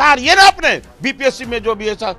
ये ना अपने बीपीएससी में जो भी ऐसा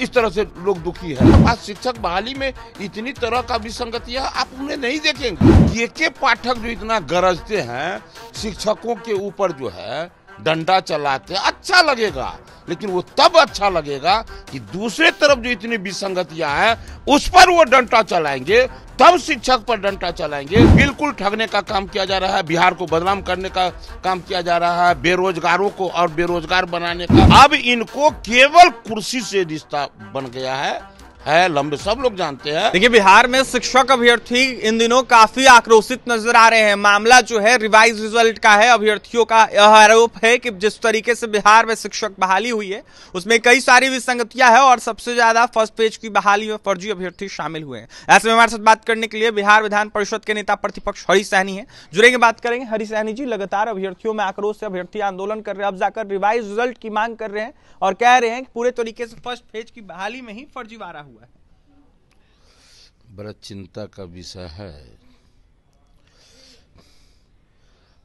इस तरह से लोग दुखी है आज शिक्षक बहाली में इतनी तरह का विसंगतियां आप उन्हें नहीं देखेंगे के के पाठक जो इतना गरजते हैं शिक्षकों के ऊपर जो है डंडा चलाते अच्छा लगेगा लेकिन वो तब अच्छा लगेगा कि दूसरे तरफ जो इतनी विसंगतियां हैं उस पर वो डंडा चलाएंगे तब शिक्षक पर डंडा चलाएंगे बिल्कुल ठगने का काम किया जा रहा है बिहार को बदनाम करने का काम किया जा रहा है बेरोजगारों को और बेरोजगार बनाने का अब इनको केवल कुर्सी से रिश्ता बन गया है है लंबे सब लोग जानते हैं देखिए बिहार में शिक्षक अभ्यर्थी इन दिनों काफी आक्रोशित नजर आ रहे हैं मामला जो है रिवाइज रिजल्ट का है अभ्यर्थियों का यह आरोप है कि जिस तरीके से बिहार में शिक्षक बहाली हुई है उसमें कई सारी विसंगतियां हैं और सबसे ज्यादा फर्स्ट पेज की बहाली में फर्जी अभ्यर्थी शामिल हुए हैं ऐसे में हमारे साथ बात करने के लिए बिहार विधान परिषद के नेता प्रतिपक्ष हरी सहनी है जुड़ेंगे बात करेंगे हरी सहनी जी लगातार अभ्यर्थियों में आक्रोश से अभ्यर्थी आंदोलन कर रहे हैं अब जाकर रिवाइज रिजल्ट की मांग कर रहे हैं और कह रहे हैं कि पूरे तरीके से फर्स्ट फेज की बहाली में ही फर्जीवाड़ा हुआ हुआ है बड़ा चिंता का विषय है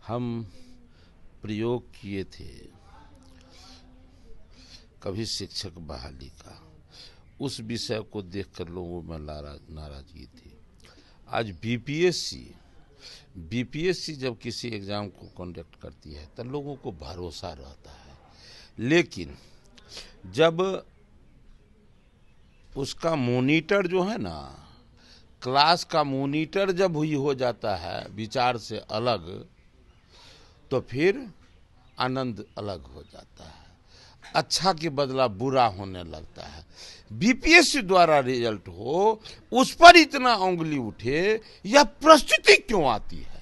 हम प्रयोग किए थे कभी शिक्षक बहाली का उस विषय को देखकर लोगों में नाराज नाराजगी थी आज बीपीएससी बीपीएससी जब किसी एग्ज़ाम को कंडक्ट करती है तो लोगों को भरोसा रहता है लेकिन जब उसका मोनीटर जो है ना क्लास का मोनीटर जब हुई हो जाता है विचार से अलग तो फिर आनंद अलग हो जाता है अच्छा के बदला बुरा होने लगता है बीपीएससी द्वारा रिजल्ट हो उस पर इतना उंगली उठे यह प्रस्तुति क्यों आती है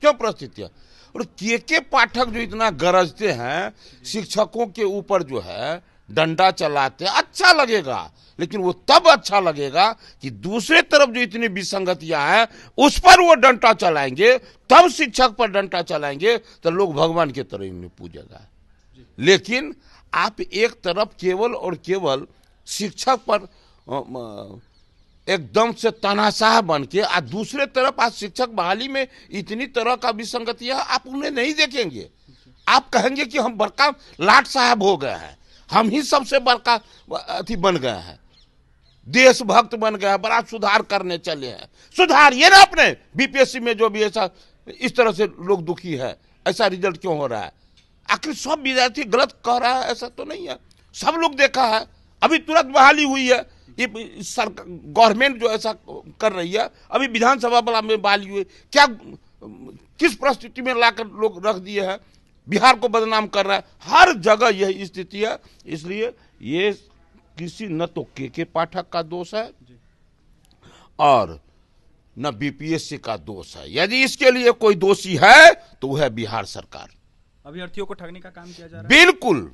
क्यों प्रस्तुति और के के पाठक जो इतना गरजते हैं शिक्षकों के ऊपर जो है डंडा चलाते अच्छा लगेगा लेकिन वो तब अच्छा लगेगा कि दूसरे तरफ जो इतनी विसंगतियां हैं उस पर वो डंटा चलाएंगे तब शिक्षक पर डंटा चलाएंगे तो लोग भगवान के तरह इनमें पूजेगा लेकिन आप एक तरफ केवल और केवल शिक्षक पर एकदम से तनाशाह बन के और दूसरे तरफ आज शिक्षक बहाली में इतनी तरह का विसंगतियां आप उन्हें नहीं देखेंगे आप कहेंगे कि हम बड़का लाट साहब हो गए हैं हम ही सबसे बड़का अथी बन गया है देशभक्त बन गया बड़ा सुधार करने चले हैं सुधार ये ना अपने बीपीएससी में जो भी ऐसा इस तरह से लोग दुखी है ऐसा रिजल्ट क्यों हो रहा है आखिर सब विद्यार्थी गलत कह रहा है ऐसा तो नहीं है सब लोग देखा है अभी तुरंत बहाली हुई है ये सर गवर्नमेंट जो ऐसा कर रही है अभी विधानसभा वाला में बहाली हुई क्या किस परिस्थिति में लाकर लोग रख दिए हैं बिहार को बदनाम कर रहा है हर जगह यही स्थिति है इसलिए ये किसी न तो के के पाठक का दोष है और न बीपीएससी का दोष है यदि इसके लिए कोई दोषी है तो वह बिहार सरकार अभ्यर्थियों को ठगने का काम किया जा रहा है बिल्कुल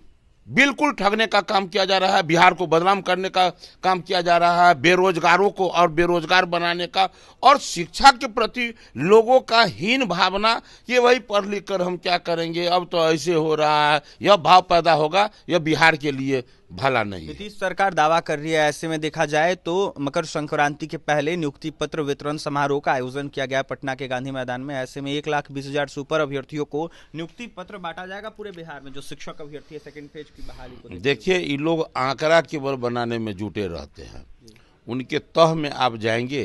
बिल्कुल ठगने का काम किया जा रहा है बिहार को बदनाम करने का काम किया जा रहा है बेरोजगारों को और बेरोजगार बनाने का और शिक्षा के प्रति लोगों का हीन भावना ये वही पढ़ लिख कर हम क्या करेंगे अब तो ऐसे हो रहा है यह भाव पैदा होगा यह बिहार के लिए भला नहीं नीतीश सरकार दावा कर रही है ऐसे में देखा जाए तो मकर संक्रांति के पहले नियुक्ति पत्र वितरण समारोह का आयोजन किया गया पटना के गांधी मैदान में ऐसे में एक लाख बीस हजार सुपर अभ्यर्थियों को नियुक्ति पत्र बांटा जाएगा पूरे बिहार में जो शिक्षक अभ्यर्थी है सेकेंड फेज की बहाली को देखिए ये लोग आंकड़ा केवल बनाने में जुटे रहते हैं उनके तह में आप जाएंगे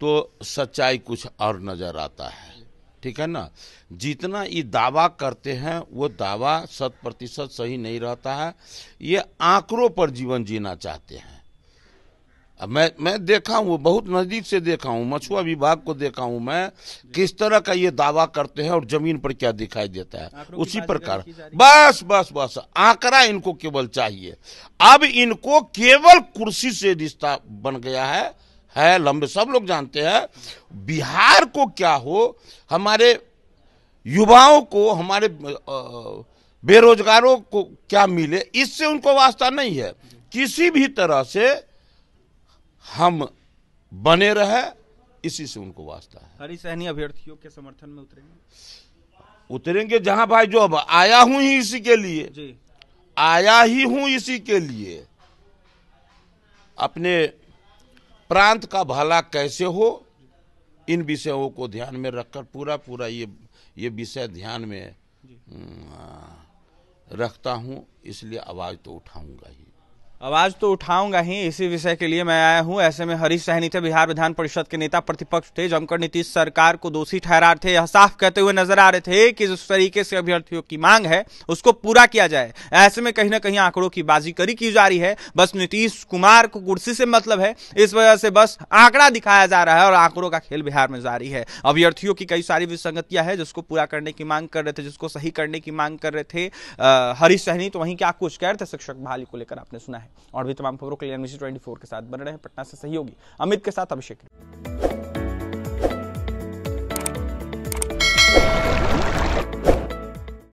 तो सच्चाई कुछ और नजर आता है ठीक है ना जितना ये दावा करते हैं वो दावा शत प्रतिशत सही नहीं रहता है ये आंकड़ों पर जीवन जीना चाहते हैं अब मैं मैं देखा हूँ बहुत नज़दीक से देखा हूँ मछुआ विभाग को देखा हूँ मैं किस तरह का ये दावा करते हैं और जमीन पर क्या दिखाई देता है उसी प्रकार बस बस बस आंकड़ा इनको केवल चाहिए अब इनको केवल कुर्सी से रिश्ता बन गया है है लंबे सब लोग जानते हैं बिहार को क्या हो हमारे युवाओं को हमारे बेरोजगारों को क्या मिले इससे उनको वास्ता नहीं है किसी भी तरह से हम बने रहे इसी से उनको वास्ता है हरी सहनी अभ्यर्थियों के समर्थन में उतरेंगे उतरेंगे जहां भाई जो अब आया हूं ही इसी के लिए जी। आया ही हूं इसी के लिए अपने प्रांत का भला कैसे हो इन विषयों को ध्यान में रखकर पूरा पूरा ये ये विषय ध्यान में हम्म, रखता हूँ इसलिए आवाज़ तो उठाऊंगा ही आवाज तो उठाऊंगा ही इसी विषय के लिए मैं आया हूं ऐसे में हरीश सहनी थे बिहार विधान परिषद के नेता प्रतिपक्ष थे जमकर नीतीश सरकार को दोषी ठहरा रहे थे यह साफ कहते हुए नजर आ रहे थे कि जिस तरीके से अभ्यर्थियों की मांग है उसको पूरा किया जाए ऐसे में कहीं ना कहीं आंकड़ों की करी की जा रही है बस नीतीश कुमार को कुर्सी से मतलब है इस वजह से बस आंकड़ा दिखाया जा रहा है और आंकड़ों का खेल बिहार में जारी है अभ्यर्थियों की कई सारी विसंगतियां हैं जिसको पूरा करने की मांग कर रहे थे जिसको सही करने की मांग कर रहे थे हरीश सहनी तो वहीं क्या कुछ कह रहे थे शिक्षक बहाली को लेकर आपने सुना है है और भी तमाम खबरों के लिए एनबीसी ट्वेंटी के साथ बन रहे हैं पटना से सहयोगी अमित के साथ अभिषेक